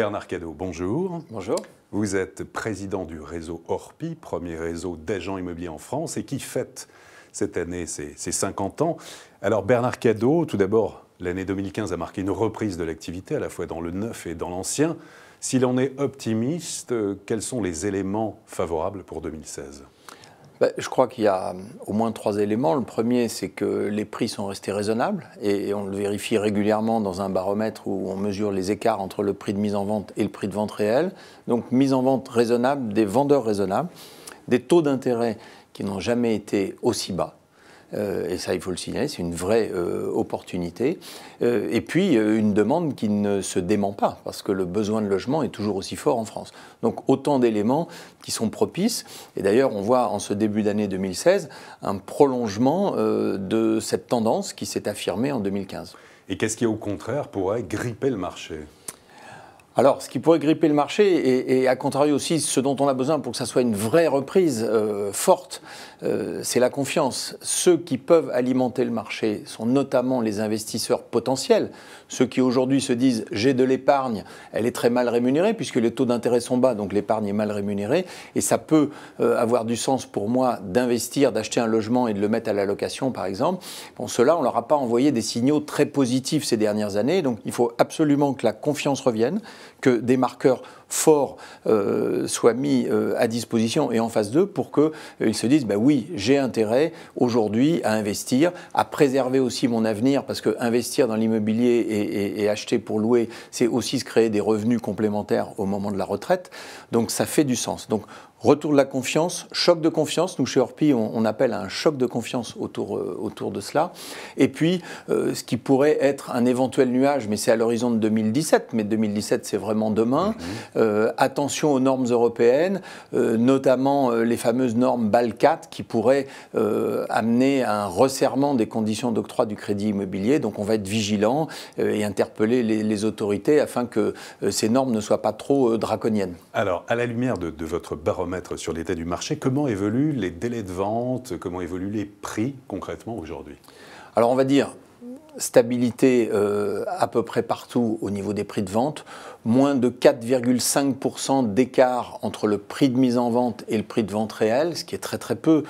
Bernard Cadeau, bonjour. Bonjour. Vous êtes président du réseau Orpi, premier réseau d'agents immobiliers en France, et qui fête cette année ses, 50 ans. Alors Bernard Cadeau, tout d'abord, l'année 2015 a marqué une reprise de l'activité, à la fois dans le neuf et dans l'ancien. S'il en est optimiste, euh, quels sont les éléments favorables pour 2016 bah, je crois qu'il y a euh, au moins trois éléments. Le premier, c'est que les prix sont restés raisonnables et on le vérifie régulièrement dans un baromètre où on mesure les écarts entre le prix de mise en vente et le prix de vente réel. Donc mise en vente raisonnable, des vendeurs raisonnables, des taux d'intérêt qui n'ont jamais été aussi bas. Euh, et ça il faut le signaler, c'est une vraie euh, opportunité, euh, et puis une demande qui ne se dément pas, parce que le besoin de logement est toujours aussi fort en France. Donc autant d'éléments qui sont propices, et d'ailleurs on voit en ce début d'année 2016 un prolongement de cette tendance qui s'est affirmée en 2015. Et qu'est-ce qui, au contraire, pourrait gripper le marché alors, ce qui pourrait gripper le marché, et, à contrario aussi ce dont on a besoin pour que ça soit une vraie reprise euh, forte, euh, c'est la confiance. Ceux qui peuvent alimenter le marché sont notamment les investisseurs potentiels, ceux qui aujourd'hui se disent j'ai de l'épargne, elle est très mal rémunérée puisque les taux d'intérêt sont bas, donc l'épargne est mal rémunérée, et ça peut euh, avoir du sens pour moi d'investir, d'acheter un logement et de le mettre à la location par exemple. Bon, cela on ne leur a pas envoyé des signaux très positifs ces dernières années, donc il faut absolument que la confiance revienne que des marqueurs fort euh, soit mis euh, à disposition et en face d'eux pour qu'ils euh, ils se disent bah oui, j'ai intérêt aujourd'hui à investir, à préserver aussi mon avenir parce que investir dans l'immobilier et, acheter pour louer, c'est aussi se créer des revenus complémentaires au moment de la retraite. Donc ça fait du sens. Donc retour de la confiance, choc de confiance. Nous, chez Orpi, on, on appelle un choc de confiance autour, euh, autour de cela. Et puis, ce qui pourrait être un éventuel nuage, mais c'est à l'horizon de 2017, mais 2017, c'est vraiment demain. Mmh. Euh, attention aux normes européennes, euh, notamment euh, les fameuses normes BAL4 qui pourraient amener à un resserrement des conditions d'octroi du crédit immobilier. Donc on va être vigilant et interpeller les, autorités afin que ces normes ne soient pas trop draconiennes. Alors, à la lumière de, de votre baromètre sur l'état du marché, comment évoluent les délais de vente, comment évoluent les prix concrètement aujourd'hui alors on va dire, stabilité euh, à peu près partout au niveau des prix de vente, moins de 4,5% d'écart entre le prix de mise en vente et le prix de vente réel, ce qui est très très peu.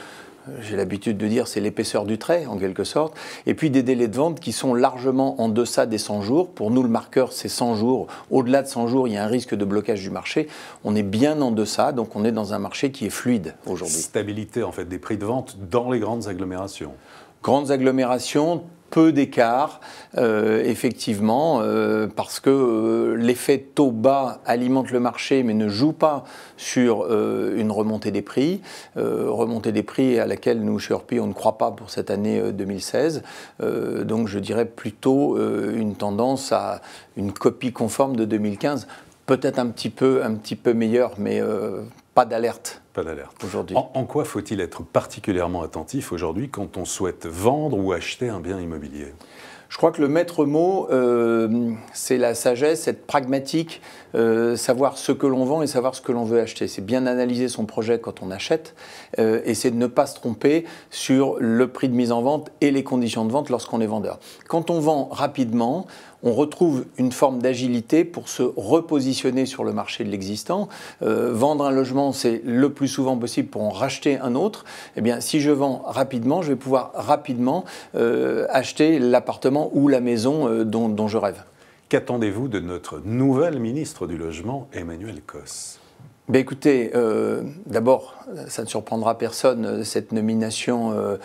Euh, j'ai l'habitude de dire c'est l'épaisseur du trait en quelque sorte, et puis des délais de vente qui sont largement en deçà des 100 jours. Pour nous, le marqueur, c'est 100 jours. Au-delà de 100 jours, il y a un risque de blocage du marché. On est bien en deçà, donc on est dans un marché qui est fluide aujourd'hui. Stabilité en fait des prix de vente dans les grandes agglomérations. Grandes agglomérations, peu d'écart, euh, effectivement, euh, parce que euh, l'effet taux bas alimente le marché mais ne joue pas sur une remontée des prix, remontée des prix à laquelle nous, chez on ne croit pas pour cette année 2016. donc je dirais plutôt une tendance à une copie conforme de 2015, peut-être un petit peu, un petit peu meilleure, mais pas d'alerte. Pas d'alerte. Aujourd'hui. En, quoi faut-il être particulièrement attentif aujourd'hui quand on souhaite vendre ou acheter un bien immobilier je crois que le maître mot, euh, c'est la sagesse, être pragmatique, euh, savoir ce que l'on vend et savoir ce que l'on veut acheter. C'est bien analyser son projet quand on achète euh, et c'est de ne pas se tromper sur le prix de mise en vente et les conditions de vente lorsqu'on est vendeur. Quand on vend rapidement, on retrouve une forme d'agilité pour se repositionner sur le marché de l'existant. Euh, vendre un logement, c'est le plus souvent possible pour en racheter un autre. Eh bien, si je vends rapidement, je vais pouvoir rapidement euh, acheter l'appartement ou la maison euh, dont, je rêve. Qu'attendez-vous de notre nouvelle ministre du Logement, Emmanuel Cosse bah, écoutez, euh, d'abord, ça ne surprendra personne, euh, cette nomination euh,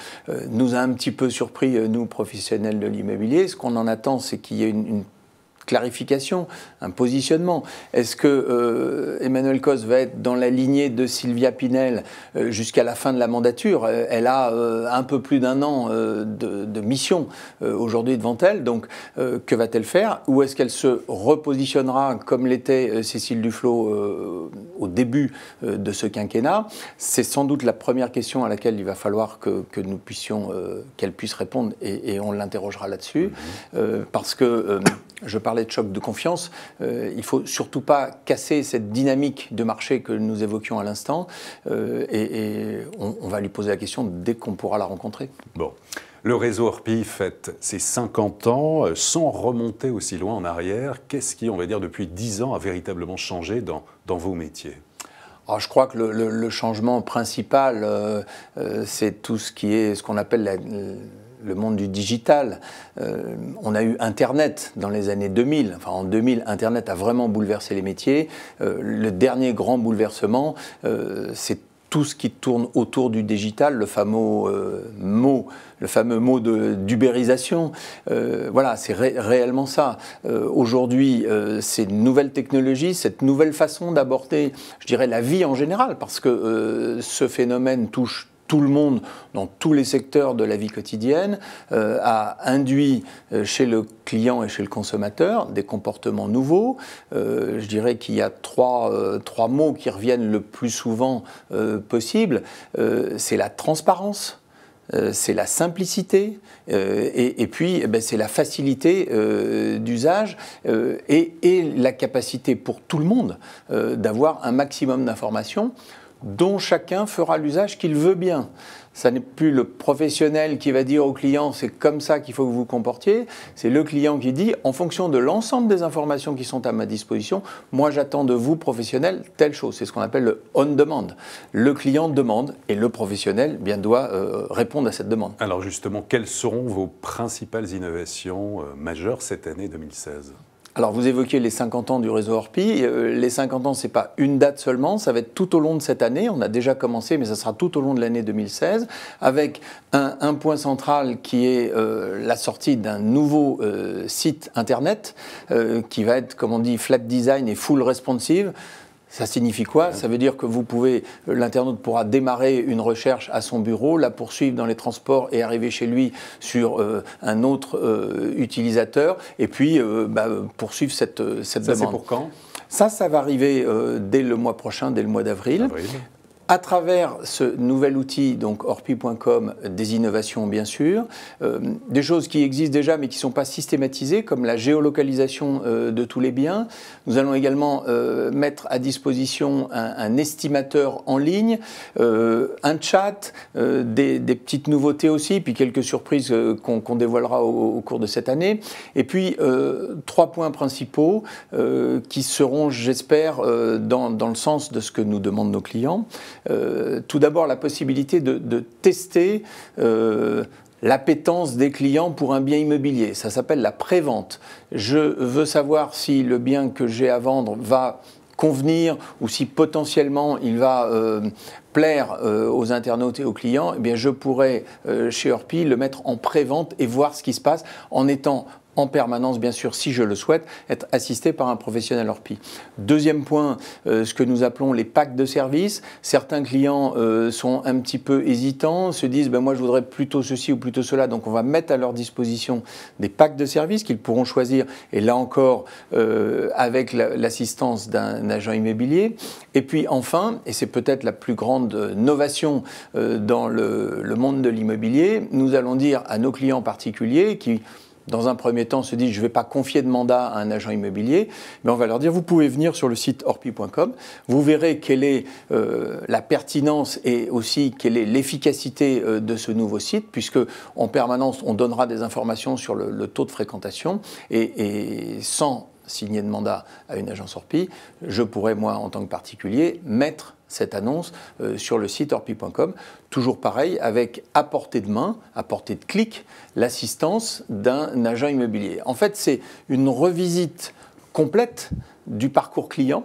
nous a un petit peu surpris, nous, professionnels de l'immobilier. Ce qu'on en attend, c'est qu'il y ait une clarification, un positionnement. Est-ce que euh, Emmanuel Cos va être dans la lignée de Sylvia Pinel euh, jusqu'à la fin de la mandature euh, Elle a un peu plus d'un an de, mission aujourd'hui devant elle, donc que va-t-elle faire Ou est-ce qu'elle se repositionnera comme l'était Cécile Duflot au début de ce quinquennat C'est sans doute la première question à laquelle il va falloir que, nous puissions, qu'elle puisse répondre et, on l'interrogera là-dessus, mmh. parce que je parlais de choc de confiance. Euh, il ne faut surtout pas casser cette dynamique de marché que nous évoquions à l'instant. Euh, et, on, va lui poser la question dès qu'on pourra la rencontrer. Bon. Le réseau Orpi fête ses 50 ans euh, sans remonter aussi loin en arrière. Qu'est-ce qui, on va dire, depuis 10 ans a véritablement changé dans, vos métiers alors, ah, je crois que le, changement principal, c'est tout ce qui est ce qu'on appelle la, le monde du digital. Euh, on a eu Internet dans les années 2000. Enfin, en 2000, Internet a vraiment bouleversé les métiers. Euh, le dernier grand bouleversement, euh, c'est tout ce qui tourne autour du digital, le fameux mot, le fameux mot d'ubérisation. voilà, c'est réellement ça. Aujourd'hui, ces nouvelles technologies, cette nouvelle façon d'aborder, je dirais, la vie en général, parce que ce phénomène touche tout le monde, dans tous les secteurs de la vie quotidienne, euh, a induit euh, chez le client et chez le consommateur des comportements nouveaux. Euh, je dirais qu'il y a trois, trois, mots qui reviennent le plus souvent possible. c'est la transparence. c'est la simplicité et, puis eh ben, c'est la facilité d'usage et, la capacité pour tout le monde d'avoir un maximum d'informations dont chacun fera l'usage qu'il veut bien. Ça n'est plus le professionnel qui va dire au client c'est comme ça qu'il faut que vous vous comportiez, c'est le client qui dit en fonction de l'ensemble des informations qui sont à ma disposition, moi j'attends de vous professionnel telle chose. C'est ce qu'on appelle le on demand. Le client demande et le professionnel eh bien doit euh, répondre à cette demande. Alors justement, quelles seront vos principales innovations euh, majeures cette année 2016 alors vous évoquez les 50 ans du réseau Orpi. Euh, les 50 ans, ce n'est pas une date seulement, ça va être tout au long de cette année. On a déjà commencé, mais ça sera tout au long de l'année 2016, avec un, point central qui est euh, la sortie d'un nouveau euh, site Internet qui va être, comme on dit, flat design et full responsive. Ça signifie quoi Ça veut dire que vous pouvez, euh, l'internaute pourra démarrer une recherche à son bureau, la poursuivre dans les transports et arriver chez lui sur euh, un autre euh, utilisateur, et puis bah, poursuivre cette, cette ça, C'est pour quand ça, ça va arriver dès le mois prochain, dès le mois d'avril à travers ce nouvel outil, donc orpi.com, des innovations bien sûr, euh, des choses qui existent déjà mais qui ne sont pas systématisées, comme la géolocalisation euh, de tous les biens. Nous allons également euh, mettre à disposition un, estimateur en ligne, un chat, des, des, petites nouveautés aussi, puis quelques surprises qu'on dévoilera au, cours de cette année. Et puis, trois points principaux qui seront, j'espère, dans, dans le sens de ce que nous demandent nos clients. Euh, tout d'abord la possibilité de, tester euh, l'appétence des clients pour un bien immobilier. Ça s'appelle la prévente. Je veux savoir si le bien que j'ai à vendre va convenir ou si potentiellement il va euh, plaire aux internautes et aux clients, eh bien je pourrais chez Orpi le mettre en prévente vente et voir ce qui se passe en étant en permanence, bien sûr, si je le souhaite, être assisté par un professionnel orpi. Deuxième point, euh, ce que nous appelons les packs de services. Certains clients euh, sont un petit peu hésitants, se disent ben, moi je voudrais plutôt ceci ou plutôt cela. Donc on va mettre à leur disposition des packs de services qu'ils pourront choisir. Et là encore, euh, avec l'assistance d'un agent immobilier. Et puis enfin, et c'est peut-être la plus grande novation dans le, le monde de l'immobilier, nous allons dire à nos clients particuliers qui dans un premier temps, se dit, je ne vais pas confier de mandat à un agent immobilier, mais on va leur dire vous pouvez venir sur le site orpi.com, vous verrez quelle est euh, la pertinence et aussi quelle est l'efficacité euh, de ce nouveau site, puisque en permanence on donnera des informations sur le, taux de fréquentation et, et sans signer de mandat à une agence Orpi, je pourrais moi en tant que particulier mettre cette annonce euh, sur le site orpi.com. Toujours pareil, avec à portée de main, à portée de clic, l'assistance d'un agent immobilier. En fait, c'est une revisite complète du parcours client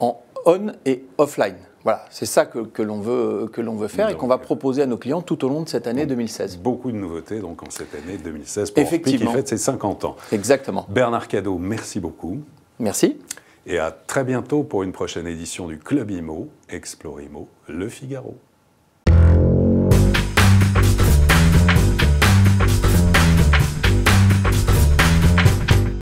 en on et offline. Voilà, c'est ça que, l'on veut, veut faire et qu'on va euh, proposer à nos clients tout au long de cette année 2016. Beaucoup de nouveautés donc en cette année 2016 pour Effectivement. Orpi qui fête ses 50 ans. Exactement. Bernard Cadeau, merci beaucoup. Merci. Et à très bientôt pour une prochaine édition du Club IMO, Explore IMO, Le Figaro.